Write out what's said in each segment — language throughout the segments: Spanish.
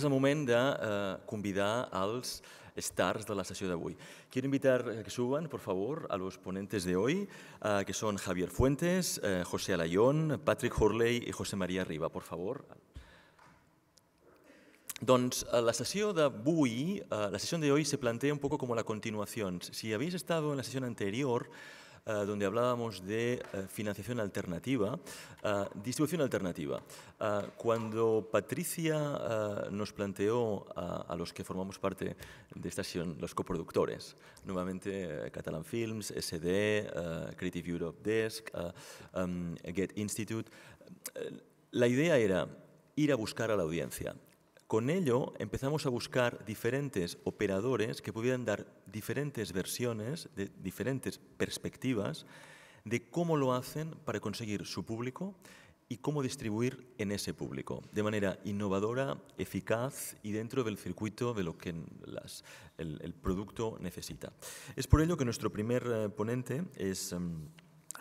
és el moment de eh, convidar els stars de la sessió d'avui. Quiero invitar a que suban, por favor, a los ponentes de hoy, eh, que son Javier Fuentes, eh, José Alayón, Patrick Hurley y José María Riba, por favor. Doncs eh, la sessió d'avui, eh, la sessió de se plantea un poco como la continuación. Si habéis estado en la sessió anterior, Eh, donde hablábamos de eh, financiación alternativa, eh, distribución alternativa. cuando Patricia nos planteó a, los que formamos parte de esta sesión, los coproductores, nuevamente Catalan Films, SD, Creative Europe Desk, em, Get Institute, la idea era ir a buscar a la audiencia, con ello empezamos a buscar diferentes operadores que pudieran dar diferentes versiones, de diferentes perspectivas de cómo lo hacen para conseguir su público y cómo distribuir en ese público, de manera innovadora, eficaz y dentro del circuito de lo que el, producto necesita. Es por ello que nuestro primer eh, ponente es... Em,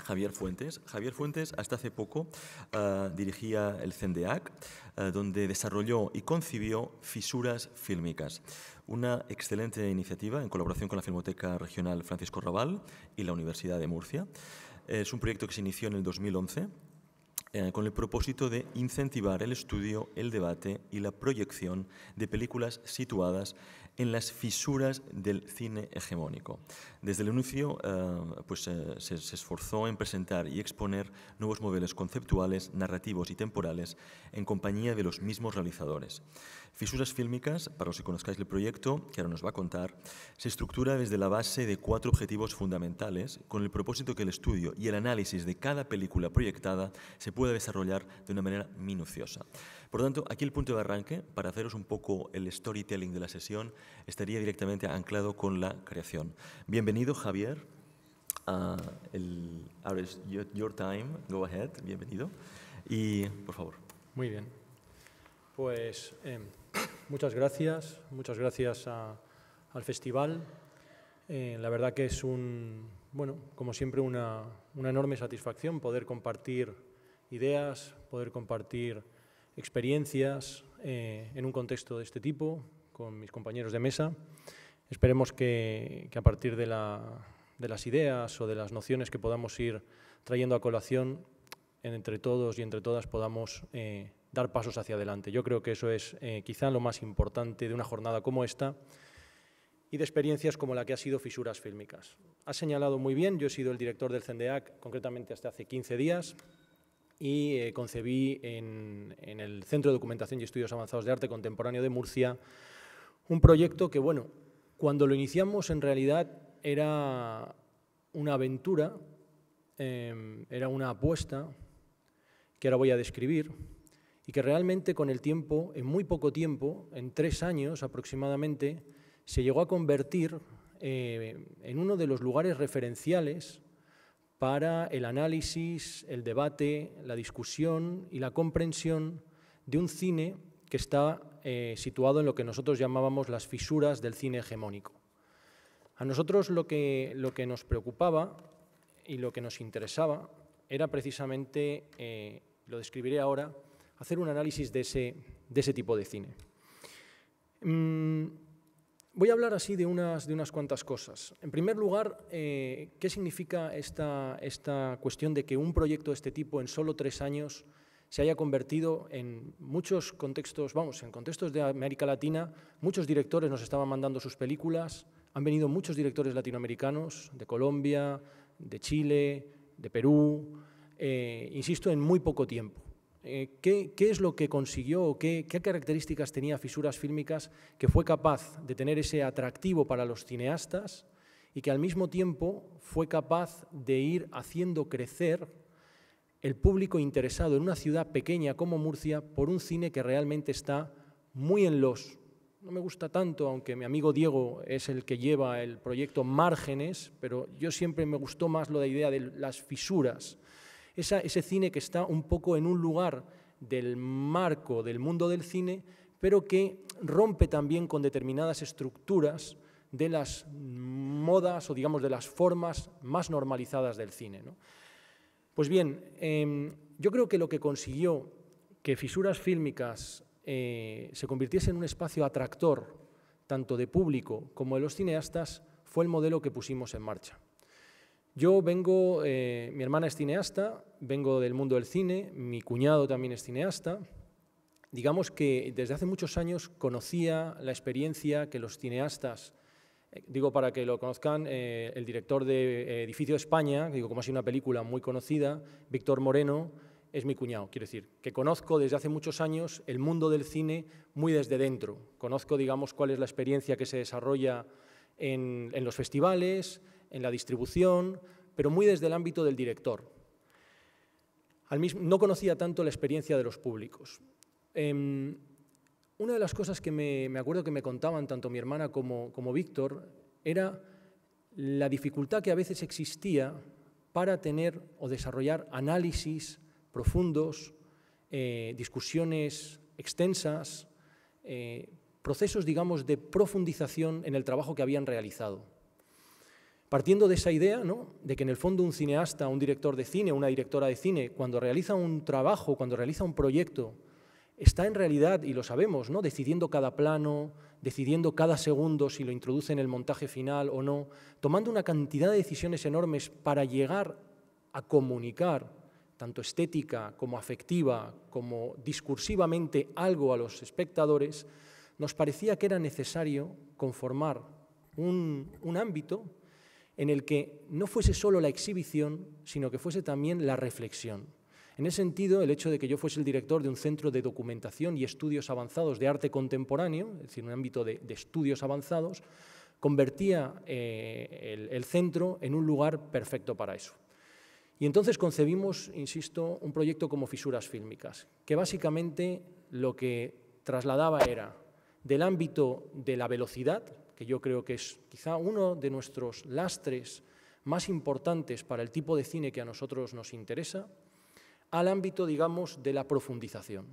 Javier Fuentes. Javier Fuentes hasta hace poco eh, dirigía el CENDEAC, eh, donde desarrolló y concibió Fisuras Fílmicas, una excelente iniciativa en colaboración con la Filmoteca Regional Francisco Raval y la Universidad de Murcia. Es un proyecto que se inició en el 2011 eh, con el propósito de incentivar el estudio, el debate y la proyección de películas situadas en las fisuras del cine hegemónico. Desde el inicio eh, pues, eh, se, esforzó en presentar y exponer nuevos modelos conceptuales, narrativos y temporales en compañía de los mismos realizadores. Fisuras Fílmicas, para los que conozcáis el proyecto, que ahora nos va a contar, se estructura desde la base de cuatro objetivos fundamentales, con el propósito que el estudio y el análisis de cada película proyectada se pueda desarrollar de una manera minuciosa. Por lo tanto, aquí el punto de arranque, para haceros un poco el storytelling de la sesión, estaría directamente anclado con la creación. Bienvenido, Javier. Uh, el, your time, go ahead, bienvenido. Y por favor. Muy bien. Pues em, Muchas gracias, muchas gracias al festival. Eh, la verdad que es un, bueno, como siempre, una, enorme satisfacción poder compartir ideas, poder compartir experiencias eh, en un contexto de este tipo con mis compañeros de mesa. Esperemos que, a partir de, las ideas o de las nociones que podamos ir trayendo a colación, entre todos y entre todas podamos eh, dar pasos hacia adelante. Yo creo que eso es eh, quizá lo más importante de una jornada como esta y de experiencias como la que ha sido Fisuras Fílmicas. Ha señalado muy bien, yo he sido el director del CENDEAC concretamente hasta hace 15 días y eh, concebí en, el Centro de Documentación y Estudios Avanzados de Arte Contemporáneo de Murcia un proyecto que, bueno, cuando lo iniciamos en realidad era una aventura, em, era una apuesta que ahora voy a describir, y que realmente con el tiempo, en muy poco tiempo, en tres años aproximadamente, se llegó a convertir eh, en uno de los lugares referenciales para el análisis, el debate, la discusión y la comprensión de un cine que está eh, situado en lo que nosotros llamábamos las fisuras del cine hegemónico. A nosotros lo que, lo que nos preocupaba y lo que nos interesaba era precisamente, eh, lo describiré ahora, hacer un análisis de ese, de ese tipo de cine. Mm, voy a hablar así de unas, de unas cuantas cosas. En primer lugar, eh, ¿qué significa esta, esta cuestión de que un proyecto de este tipo en solo tres años se haya convertido en muchos contextos, vamos, en contextos de América Latina, muchos directores nos estaban mandando sus películas, han venido muchos directores latinoamericanos, de Colombia, de Chile, de Perú, eh, insisto, en muy poco tiempo. Eh, ¿qué, es lo que consiguió o qué, qué, características tenía Fisuras Fílmicas que fue capaz de tener ese atractivo para los cineastas y que al mismo tiempo fue capaz de ir haciendo crecer el público interesado en una ciudad pequeña como Murcia por un cine que realmente está muy en los. No me gusta tanto, aunque mi amigo Diego es el que lleva el proyecto Márgenes, pero yo siempre me gustó más lo de la idea de las fisuras ese cine que está un poco en un lugar del marco del mundo del cine, pero que rompe también con determinadas estructuras de las modas o digamos de las formas más normalizadas del cine. Pues bien, em, yo creo que lo que consiguió que Fisuras Fílmicas eh, se convirtiesen en un espacio atractor tanto de público como de los cineastas fue el modelo que pusimos en marcha. Yo vengo, eh, mi hermana es cineasta, vengo del mundo del cine, mi cuñado también es cineasta. Digamos que desde hace muchos años conocía la experiencia que los cineastas, eh, digo para que lo conozcan, eh, el director de Edificio España, digo como ha sido una película muy conocida, Víctor Moreno, es mi cuñado, quiero decir, que conozco desde hace muchos años el mundo del cine muy desde dentro. Conozco, digamos, cuál es la experiencia que se desarrolla en los festivales, en la distribución, pero muy desde el ámbito del director. Al mismo, no conocía tanto la experiencia de los públicos. Em, una de las cosas que me, acuerdo que me contaban tanto mi hermana como, Víctor era la dificultad que a veces existía para tener o desarrollar análisis profundos, eh, discusiones extensas, eh, procesos, digamos, de profundización en el trabajo que habían realizado. Partiendo de esa idea, de que en el fondo un cineasta, un director de cine, una directora de cine, cuando realiza un trabajo, cuando realiza un proyecto, está en realidad, y lo sabemos, ¿no? decidiendo cada plano, decidiendo cada segundo si lo introduce en el montaje final o no, tomando una cantidad de decisiones enormes para llegar a comunicar, tanto estética como afectiva, como discursivamente algo a los espectadores, nos parecía que era necesario conformar un ámbito en el que no fuese solo la exhibición, sino que fuese también la reflexión. En ese sentido, el hecho de que yo fuese el director de un centro de documentación y estudios avanzados de arte contemporáneo, es decir, un ámbito de, estudios avanzados, convertía eh, el, el centro en un lugar perfecto para eso. Y entonces concebimos, insisto, un proyecto como Fisuras Fílmicas, que básicamente lo que trasladaba era del ámbito de la velocidad, que yo creo que es quizá uno de nuestros lastres más importantes para el tipo de cine que a nosotros nos interesa, al ámbito, digamos, de la profundización.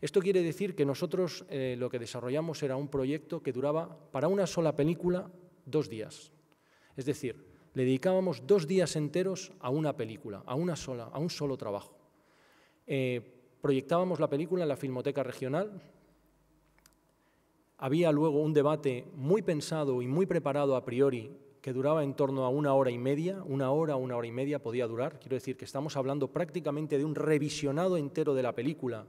Esto quiere decir que nosotros eh, lo que desarrollamos era un proyecto que duraba para una sola película dos días. Es decir, le dedicábamos dos días enteros a una película, a, una sola, a un solo trabajo. Eh, proyectábamos la película en la Filmoteca Regional, había luego un debate muy pensado y muy preparado a priori que duraba en torno a una hora y media, una hora, una hora y media podía durar. Quiero decir que estamos hablando prácticamente de un revisionado entero de la película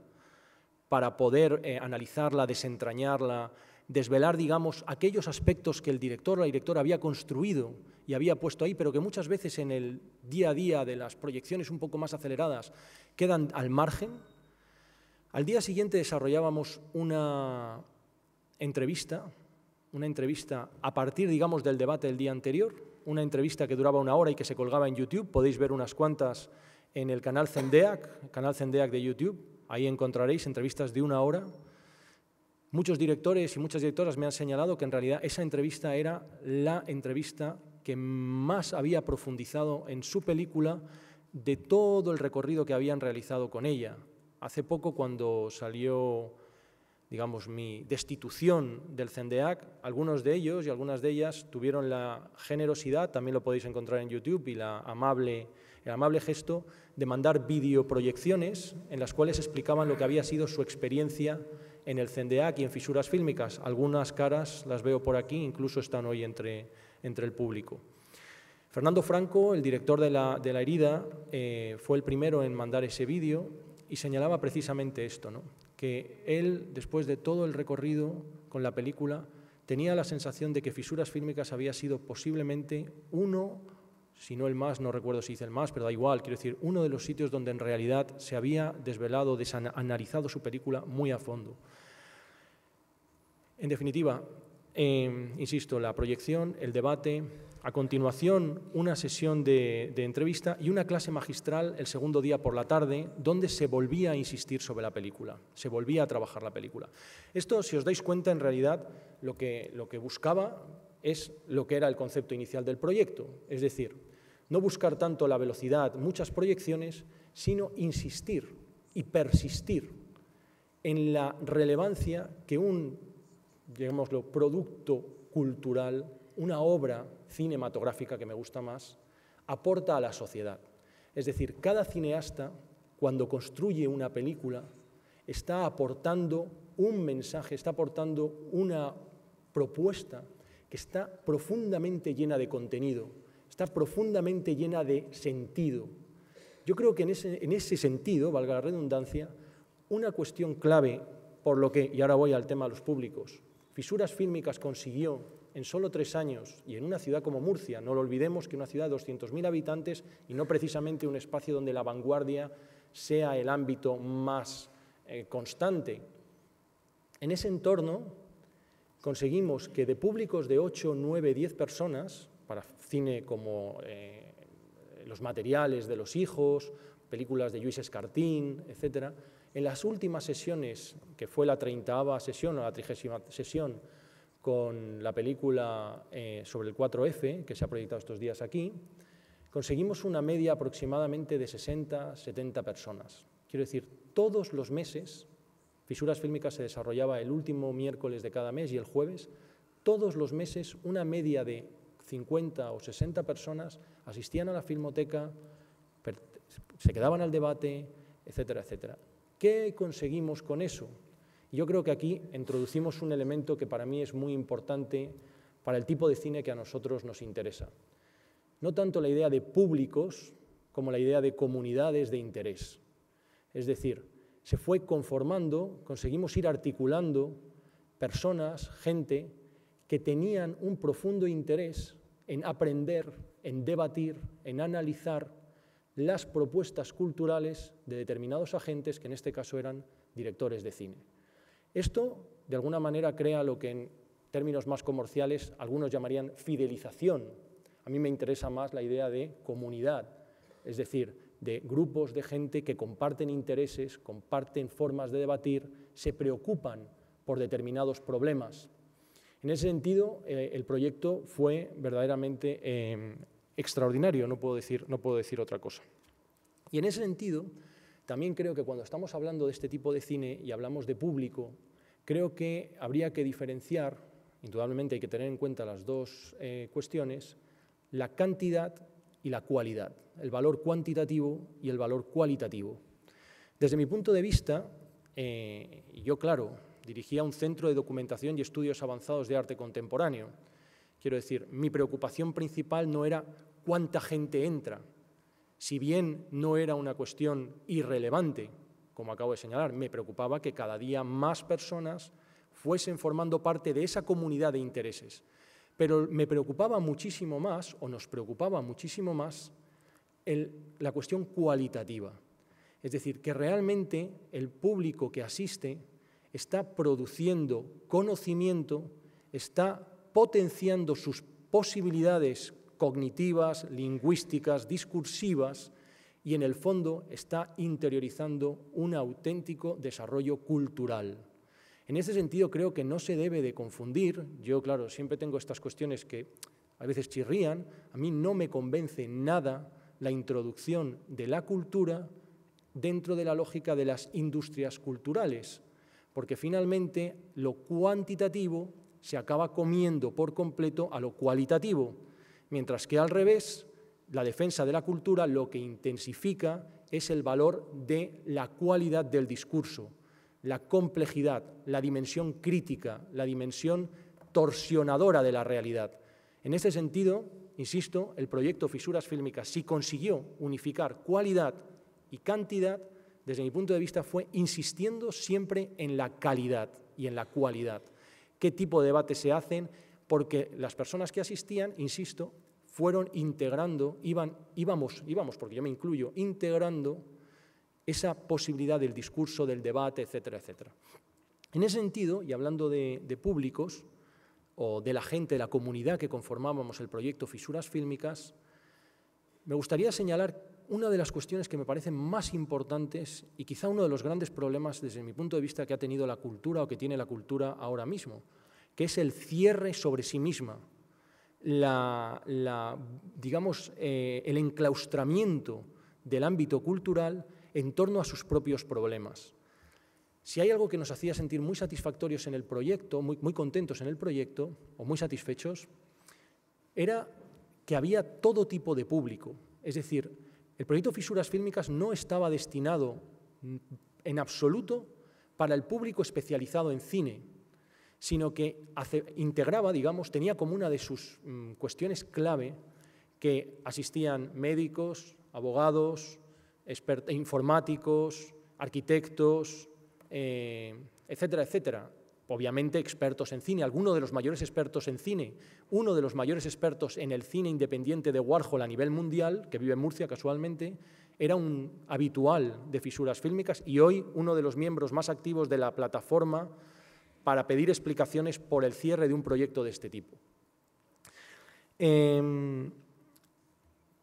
para poder eh, analizarla, desentrañarla, desvelar, digamos, aquellos aspectos que el director, o la directora había construido y había puesto ahí, pero que muchas veces en el día a día de las proyecciones un poco más aceleradas quedan al margen. Al día siguiente desarrollábamos una, entrevista, una entrevista a partir, digamos, del debate del día anterior, una entrevista que duraba una hora y que se colgaba en YouTube. Podéis ver unas cuantas en el canal Zendeac, el canal Zendeac de YouTube. Ahí encontraréis entrevistas de una hora. Muchos directores y muchas directoras me han señalado que en realidad esa entrevista era la entrevista que más había profundizado en su película de todo el recorrido que habían realizado con ella. Hace poco, cuando salió digamos, mi destitución del CENDEAC, algunos de ellos y algunas de ellas tuvieron la generosidad, también lo podéis encontrar en YouTube, y la amable, el amable gesto de mandar videoproyecciones en las cuales explicaban lo que había sido su experiencia en el CENDEAC y en fisuras fílmicas. Algunas caras las veo por aquí, incluso están hoy entre, entre el público. Fernando Franco, el director de La, Herida, eh, fue el primero en mandar ese vídeo y señalaba precisamente esto, ¿no? que él, después de todo el recorrido con la película, tenía la sensación de que Fisuras Fílmicas había sido posiblemente uno, si no el más, no recuerdo si dice el más, pero da igual, quiero decir, uno de los sitios donde en realidad se había desvelado, desanalizado su película muy a fondo. En definitiva, eh, insisto, la proyección, el debate, a continuación, una sesión de, entrevista y una clase magistral el segundo día por la tarde, donde se volvía a insistir sobre la película, se volvía a trabajar la película. Esto, si os dais cuenta, en realidad lo que, lo que buscaba es lo que era el concepto inicial del proyecto, es decir, no buscar tanto la velocidad, muchas proyecciones, sino insistir y persistir en la relevancia que un, producto cultural una obra cinematográfica, que me gusta más, aporta a la sociedad. Es decir, cada cineasta, cuando construye una película, está aportando un mensaje, está aportando una propuesta que está profundamente llena de contenido, está profundamente llena de sentido. Yo creo que en ese, sentido, valga la redundancia, una cuestión clave por lo que, y ahora voy al tema de los públicos, Fisuras Fílmicas consiguió en solo tres años y en una ciudad como Murcia, no lo olvidemos que una ciudad de 200.000 habitantes y no precisamente un espacio donde la vanguardia sea el ámbito más eh, constante. En ese entorno conseguimos que de públicos de 8, 9, 10 personas, para cine como eh, los materiales de los hijos, películas de Luis Escartín, etc., en las últimas sesiones, que fue la 30 sesión o la 30 sesión con la película eh, sobre el 4F, que se ha proyectado estos días aquí, conseguimos una media aproximadamente de 60, 70 personas. Quiero decir, todos los meses, Fisuras Fílmicas se desarrollaba el último miércoles de cada mes y el jueves, todos los meses una media de 50 o 60 personas asistían a la filmoteca, se quedaban al debate, etcétera, etcétera. ¿Qué conseguimos con eso? Y yo creo que aquí introducimos un elemento que para mí es muy importante para el tipo de cine que a nosotros nos interesa. No tanto la idea de públicos como la idea de comunidades de interés. Es decir, se fue conformando, conseguimos ir articulando personas, gente, que tenían un profundo interés en aprender, en debatir, en analizar las propuestas culturales de determinados agentes, que en este caso eran directores de cine. Esto, de alguna manera, crea lo que en términos más comerciales algunos llamarían fidelización. A mí me interesa más la idea de comunidad, es decir, de grupos de gente que comparten intereses, comparten formas de debatir, se preocupan por determinados problemas. En ese sentido, eh, el proyecto fue verdaderamente eh, extraordinario, no puedo, decir, no puedo decir otra cosa. Y en ese sentido, también creo que cuando estamos hablando de este tipo de cine y hablamos de público, creo que habría que diferenciar, indudablemente hay que tener en cuenta las dos eh, cuestiones, la cantidad y la cualidad, el valor cuantitativo y el valor cualitativo. Desde mi punto de vista, eh, yo, claro, dirigía un centro de documentación y estudios avanzados de arte contemporáneo. Quiero decir, mi preocupación principal no era cuánta gente entra, si bien no era una cuestión irrelevante, como acabo de señalar, me preocupaba que cada día más personas fuesen formando parte de esa comunidad de intereses. Pero me preocupaba muchísimo más, o nos preocupaba muchísimo más, la cuestión cualitativa. Es decir, que realmente el público que asiste está produciendo conocimiento, está potenciando sus posibilidades cognitivas, lingüísticas, discursivas, y en el fondo está interiorizando un auténtico desarrollo cultural. En ese sentido creo que no se debe de confundir, yo claro, siempre tengo estas cuestiones que a veces chirrían, a mí no me convence nada la introducción de la cultura dentro de la lógica de las industrias culturales, porque finalmente lo cuantitativo se acaba comiendo por completo a lo cualitativo. Mientras que al revés, la defensa de la cultura lo que intensifica es el valor de la cualidad del discurso, la complejidad, la dimensión crítica, la dimensión torsionadora de la realidad. En este sentido, insisto, el proyecto Fisuras Fílmicas, si consiguió unificar cualidad y cantidad, desde mi punto de vista fue insistiendo siempre en la calidad y en la cualidad. ¿Qué tipo de debates se hacen? Porque las personas que asistían, insisto, fueron integrando, iban, íbamos, íbamos, porque yo me incluyo, integrando esa posibilidad del discurso, del debate, etcétera, etcétera. En ese sentido, y hablando de, de públicos, o de la gente, de la comunidad que conformábamos el proyecto Fisuras Fílmicas, me gustaría señalar una de las cuestiones que me parecen más importantes y quizá uno de los grandes problemas desde mi punto de vista que ha tenido la cultura o que tiene la cultura ahora mismo, que es el cierre sobre sí misma, digamos, eh, el enclaustramiento del ámbito cultural en torno a sus propios problemas. Si hay algo que nos hacía sentir muy satisfactorios en el proyecto, muy, muy contentos en el proyecto, o muy satisfechos, era que había todo tipo de público. Es decir, el proyecto Fisuras Fílmicas no estaba destinado mm, en absoluto para el público especializado en cine, sino que integraba, digamos, tenía como una de sus mm, cuestiones clave que asistían médicos, abogados, informáticos, arquitectos, eh, etcétera, etcétera. Obviamente expertos en cine, alguno de los mayores expertos en cine, uno de los mayores expertos en el cine independiente de Warhol a nivel mundial, que vive en Murcia casualmente, era un habitual de fisuras fílmicas y hoy uno de los miembros más activos de la plataforma para pedir explicaciones por el cierre de un proyecto de este tipo. Em,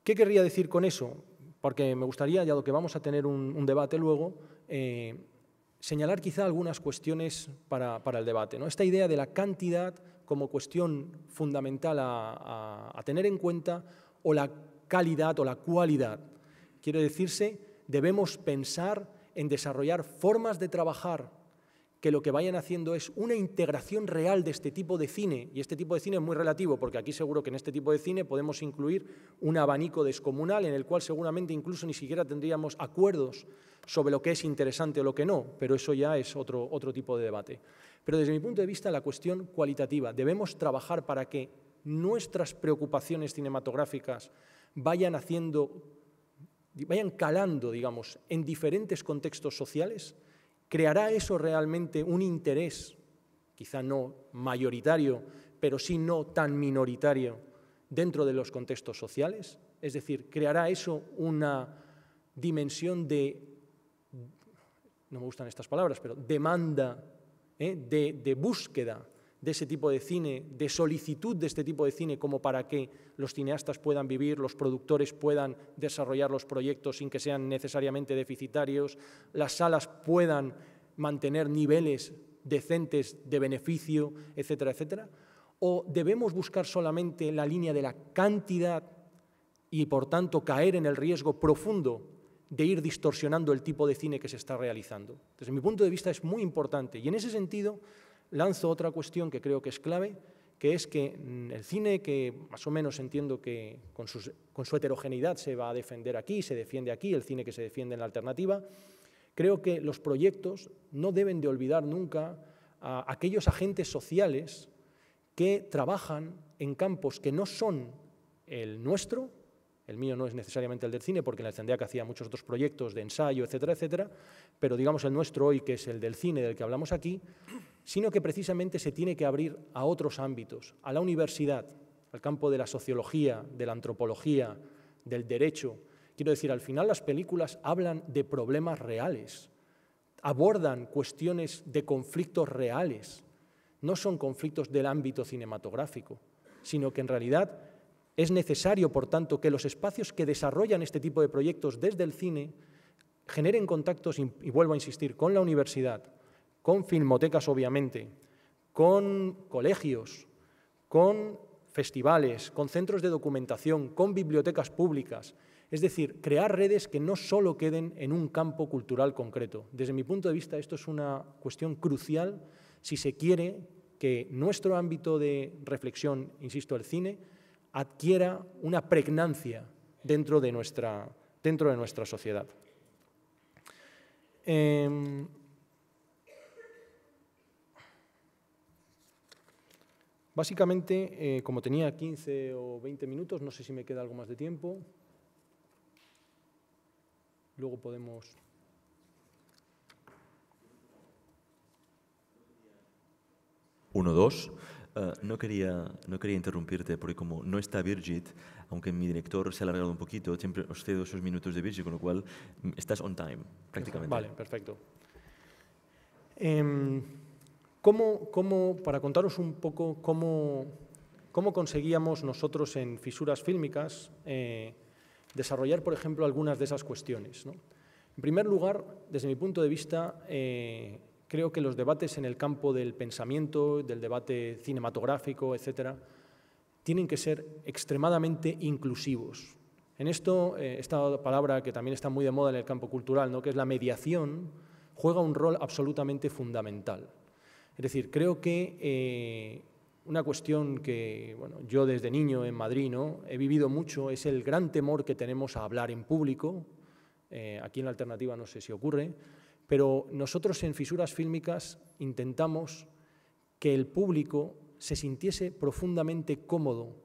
¿Qué querría decir con eso? Porque me gustaría, ya que vamos a tener un, debate luego, eh, señalar quizá algunas cuestiones para, el debate. ¿no? Esta idea de la cantidad como cuestión fundamental a, tener en cuenta o la calidad o la cualidad. Quiero decirse, debemos pensar en desarrollar formas de trabajar que lo que vayan haciendo es una integración real de este tipo de cine, y este tipo de cine es muy relativo, porque aquí seguro que en este tipo de cine podemos incluir un abanico descomunal en el cual seguramente incluso ni siquiera tendríamos acuerdos sobre lo que es interesante o lo que no, pero eso ya es otro, otro tipo de debate. Pero desde mi punto de vista, la cuestión cualitativa, debemos trabajar para que nuestras preocupaciones cinematográficas vayan haciendo, vayan calando, digamos, en diferentes contextos sociales, ¿Creará eso realmente un interés, quizá no mayoritario, pero sí no tan minoritario, dentro de los contextos sociales? Es decir, ¿creará eso una dimensión de, no me gustan estas palabras, pero demanda, ¿eh? de, de búsqueda de ese tipo de cine, de solicitud de este tipo de cine, como para que los cineastas puedan vivir, los productores puedan desarrollar los proyectos sin que sean necesariamente deficitarios, las salas puedan mantener niveles decentes de beneficio, etcétera, etcétera? ¿O debemos buscar solamente la línea de la cantidad y, por tanto, caer en el riesgo profundo de ir distorsionando el tipo de cine que se está realizando? Desde mi punto de vista es muy importante y, en ese sentido, lanzo otra cuestión que creo que es clave, que es que mm, el cine, que más o menos entiendo que con, su heterogeneidad se va a defender aquí, se defiende aquí, el cine que se defiende en la alternativa, Creo que los proyectos no deben de olvidar nunca a aquellos agentes sociales que trabajan en campos que no son el nuestro, el mío no es necesariamente el del cine, porque en el que hacía muchos otros proyectos de ensayo, etcétera, etcétera, pero digamos el nuestro hoy, que es el del cine del que hablamos aquí, sino que precisamente se tiene que abrir a otros ámbitos, a la universidad, al campo de la sociología, de la antropología, del derecho, Quiero decir, al final las películas hablan de problemas reales, abordan cuestiones de conflictos reales, no son conflictos del ámbito cinematográfico, sino que en realidad es necesario, por tanto, que los espacios que desarrollan este tipo de proyectos desde el cine generen contactos, y vuelvo a insistir, con la universidad, con filmotecas obviamente, con colegios, con festivales, con centros de documentación, con bibliotecas públicas, es decir, crear redes que no solo queden en un campo cultural concreto. Desde mi punto de vista, esto es una cuestión crucial si se quiere que nuestro ámbito de reflexión, insisto, el cine, adquiera una pregnancia dentro de nuestra, dentro de nuestra sociedad. Em, básicamente, eh, como tenía 15 o 20 minutos, no sé si me queda algo más de tiempo, Luego podemos Uno, dos. Ah, no, quería, no quería interrumpirte porque como no está Birgit, aunque mi director se ha alargado un poquito, siempre os cedo esos minutos de Birgit, con lo cual mm, estás on time prácticamente. Vale, perfecto. Em, ¿cómo, para contaros un poco cómo, conseguíamos nosotros en Fisuras Fílmicas eh, desarrollar, por ejemplo, algunas de esas cuestiones. En primer lugar, desde mi punto de vista, eh, creo que los debates en el campo del pensamiento, del debate cinematográfico, etc., tienen que ser extremadamente inclusivos. En esto, eh, esta palabra que también está muy de moda en el campo cultural, ¿no? que es la mediación, juega un rol absolutamente fundamental. Es decir, creo que eh, una cuestión que bueno, yo desde niño en Madrid he vivido mucho es el gran temor que tenemos a hablar en público. Eh, aquí en la alternativa no sé si ocurre, pero nosotros en Fisuras Fílmicas intentamos que el público se sintiese profundamente cómodo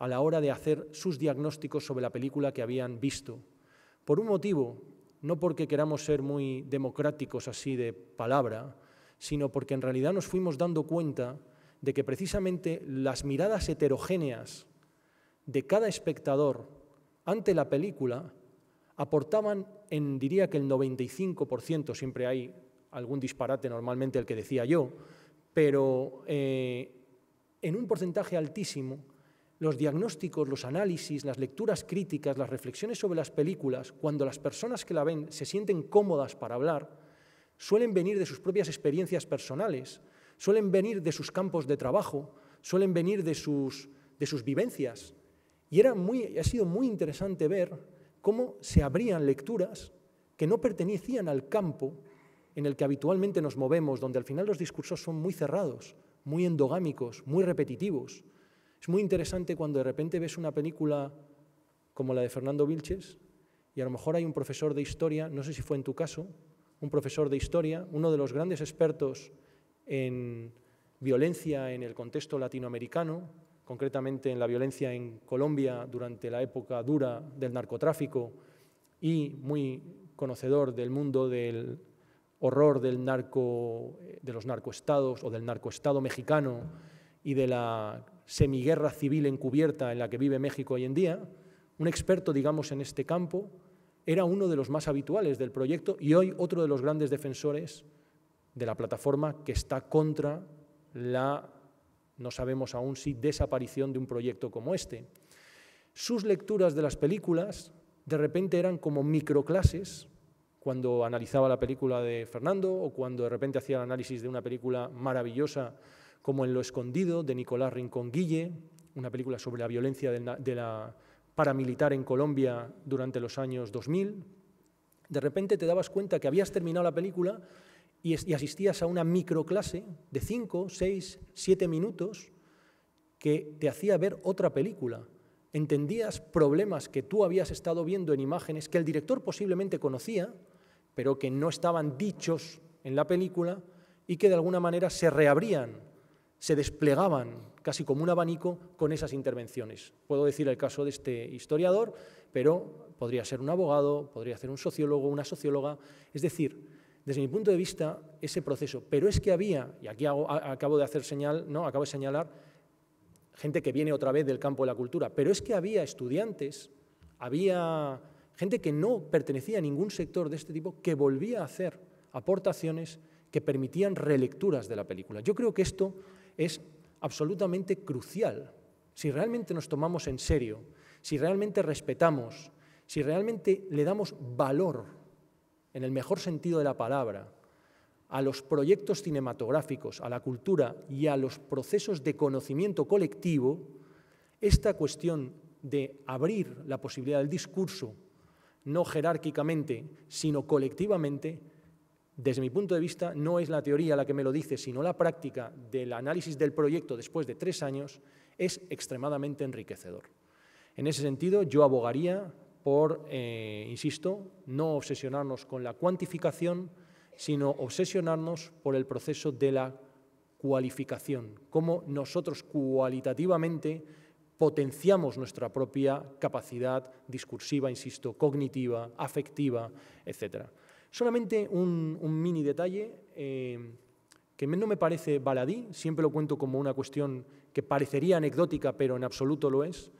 a la hora de hacer sus diagnósticos sobre la película que habían visto. Por un motivo, no porque queramos ser muy democráticos así de palabra, sino porque en realidad nos fuimos dando cuenta de que precisamente las miradas heterogéneas de cada espectador ante la película aportaban en, diría que el 95%, siempre hay algún disparate normalmente el que decía yo, pero eh, en un porcentaje altísimo, los diagnósticos, los análisis, las lecturas críticas, las reflexiones sobre las películas, cuando las personas que la ven se sienten cómodas para hablar, suelen venir de sus propias experiencias personales, suelen venir de sus campos de trabajo, suelen venir de sus, de sus vivencias. Y era muy, ha sido muy interesante ver cómo se abrían lecturas que no pertenecían al campo en el que habitualmente nos movemos, donde al final los discursos son muy cerrados, muy endogámicos, muy repetitivos. Es muy interesante cuando de repente ves una película como la de Fernando Vilches y a lo mejor hay un profesor de historia, no sé si fue en tu caso, un profesor de historia, uno de los grandes expertos en violencia en el contexto latinoamericano, concretamente en la violencia en Colombia durante la época dura del narcotráfico y muy conocedor del mundo del horror del de los narcoestados o del narcoestado mexicano y de la semiguerra civil encubierta en la que vive México hoy en día, un experto, digamos, en este campo, era uno de los más habituales del proyecto y hoy otro de los grandes defensores de la plataforma que está contra la, no sabemos aún si, desaparición de un proyecto como este. Sus lecturas de las películas de repente eran como microclases cuando analizaba la película de Fernando o cuando de repente hacía el análisis de una película maravillosa como En lo escondido de Nicolás Rincón Guille, una película sobre la violencia de la paramilitar en Colombia durante los años 2000. De repente te dabas cuenta que habías terminado la película y, asistías a una microclase de 5, 6, 7 minutos que te hacía ver otra película. Entendías problemas que tú habías estado viendo en imágenes que el director posiblemente conocía, pero que no estaban dichos en la película y que de alguna manera se reabrían, se desplegaban casi como un abanico con esas intervenciones. Puedo decir el caso de este historiador, pero podría ser un abogado, podría ser un sociólogo, una socióloga. Es decir, desde mi punto de vista, ese proceso. Pero es que había, y aquí acabo de hacer señal, no, acabo de señalar gente que viene otra vez del campo de la cultura, pero es que había estudiantes, había gente que no pertenecía a ningún sector de este tipo que volvía a hacer aportaciones que permitían relecturas de la película. Yo creo que esto es absolutamente crucial. Si realmente nos tomamos en serio, si realmente respetamos, si realmente le damos valor en el mejor sentido de la palabra, a los proyectos cinematográficos, a la cultura y a los procesos de conocimiento colectivo, esta cuestión de abrir la posibilidad del discurso, no jerárquicamente, sino colectivamente, desde mi punto de vista, no es la teoría la que me lo dice, sino la práctica del análisis del proyecto después de tres años, es extremadamente enriquecedor. En ese sentido, yo abogaría por, eh, insisto, no obsesionarnos con la cuantificación, sino obsesionarnos por el proceso de la cualificación, cómo nosotros cualitativamente potenciamos nuestra propia capacidad discursiva, insisto, cognitiva, afectiva, etcétera. Solamente un, mini detalle eh, que no me parece baladí, siempre lo cuento como una cuestión que parecería anecdótica, pero en absoluto lo es.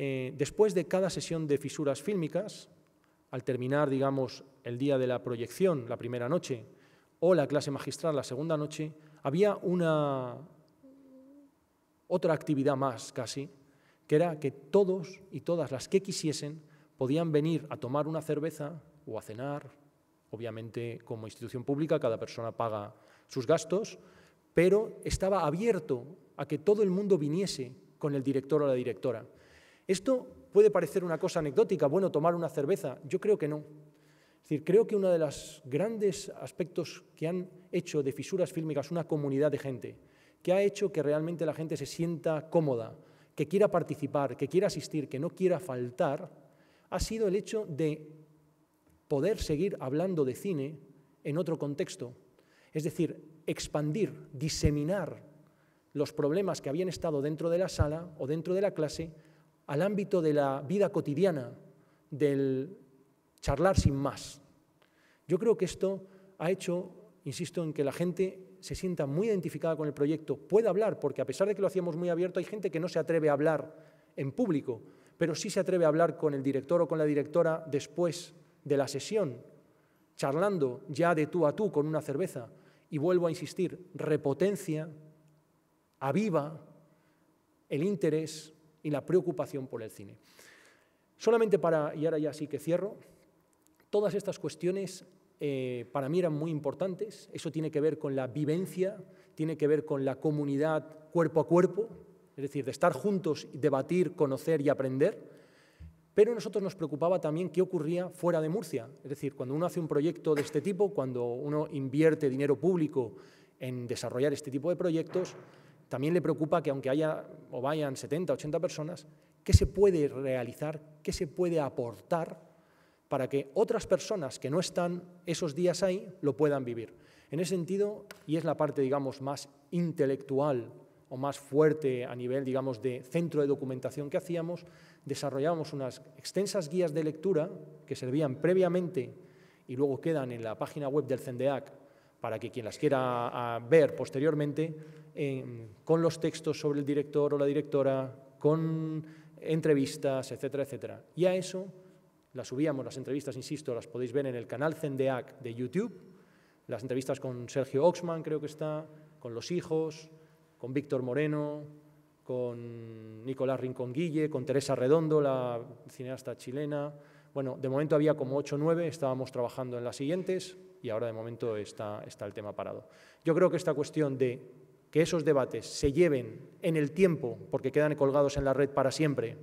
Eh, después de cada sesión de fisuras fílmicas, al terminar, digamos, el día de la proyección, la primera noche, o la clase magistral, la segunda noche, había una otra actividad más casi, que era que todos y todas las que quisiesen podían venir a tomar una cerveza o a cenar. Obviamente, como institución pública, cada persona paga sus gastos, pero estaba abierto a que todo el mundo viniese con el director o la directora. Esto puede parecer una cosa anecdótica, bueno, tomar una cerveza. Yo creo que no. Es decir, creo que uno de los grandes aspectos que han hecho de fisuras fílmicas una comunidad de gente, que ha hecho que realmente la gente se sienta cómoda, que quiera participar, que quiera asistir, que no quiera faltar, ha sido el hecho de poder seguir hablando de cine en otro contexto. Es decir, expandir, diseminar los problemas que habían estado dentro de la sala o dentro de la clase al ámbito de la vida cotidiana, del charlar sin más. Yo creo que esto ha hecho, insisto, en que la gente se sienta muy identificada con el proyecto, pueda hablar, porque a pesar de que lo hacíamos muy abierto, hay gente que no se atreve a hablar en público, pero sí se atreve a hablar con el director o con la directora después de la sesión, charlando ya de tú a tú con una cerveza. Y vuelvo a insistir, repotencia, aviva el interés y la preocupación por el cine. Solamente para, y ahora ya sí que cierro, todas estas cuestiones eh, para mí eran muy importantes. Eso tiene que ver con la vivencia, tiene que ver con la comunidad cuerpo a cuerpo, es decir, de estar juntos, debatir, conocer y aprender. Pero a nosotros nos preocupaba también qué ocurría fuera de Murcia. Es decir, cuando uno hace un proyecto de este tipo, cuando uno invierte dinero público en desarrollar este tipo de proyectos, también le preocupa que aunque haya o vayan 70, 80 personas, ¿qué se puede realizar, qué se puede aportar para que otras personas que no están esos días ahí lo puedan vivir? En ese sentido, y es la parte, digamos, más intelectual o más fuerte a nivel, de centro de documentación que hacíamos, desarrollamos unas extensas guías de lectura que servían previamente y luego quedan en la página web del CENDEAC para que quien las quiera ver posteriormente, eh, con los textos sobre el director o la directora, con entrevistas, etcétera, etcétera. Y a eso las subíamos, las entrevistas, insisto, las podéis ver en el canal Cendeac de YouTube, las entrevistas con Sergio Oxman, creo que está, con los hijos, con Víctor Moreno, con Nicolás Rincón Guille, con Teresa Redondo, la cineasta chilena. Bueno, de momento había como 8 o 9, estábamos trabajando en las siguientes, y ahora de momento está, el tema parado. Yo creo que esta cuestión de que esos debates se lleven en el tiempo, porque quedan colgados en la red para siempre,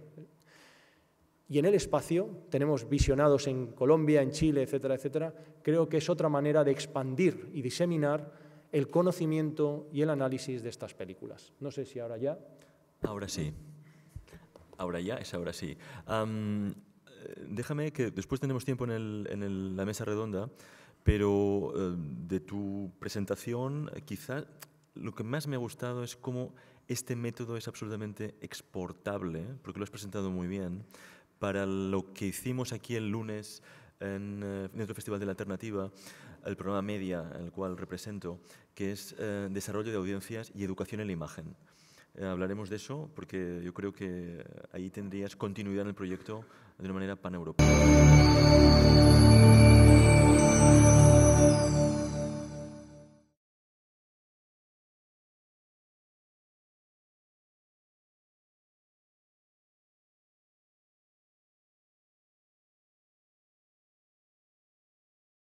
y en el espacio, tenemos visionados en Colombia, en Chile, etcétera, etcétera, creo que es otra manera de expandir y diseminar el conocimiento y el análisis de estas películas. No sé si ahora ya. Ahora sí. Ahora ya es ahora sí. Eh, déjame que después tenemos tiempo en, la mesa redonda. Pero eh, de tu presentación, quizás lo que más me ha gustado es cómo este método es absolutamente exportable, porque lo has presentado muy bien, para lo que hicimos aquí el lunes en, eh, nuestro el Festival de la Alternativa, el programa Media, el cual represento, que es eh, Desarrollo de Audiencias y Educación en la Imagen. hablaremos de eso porque yo creo que ahí tendrías continuidad en el proyecto de una manera paneuropea.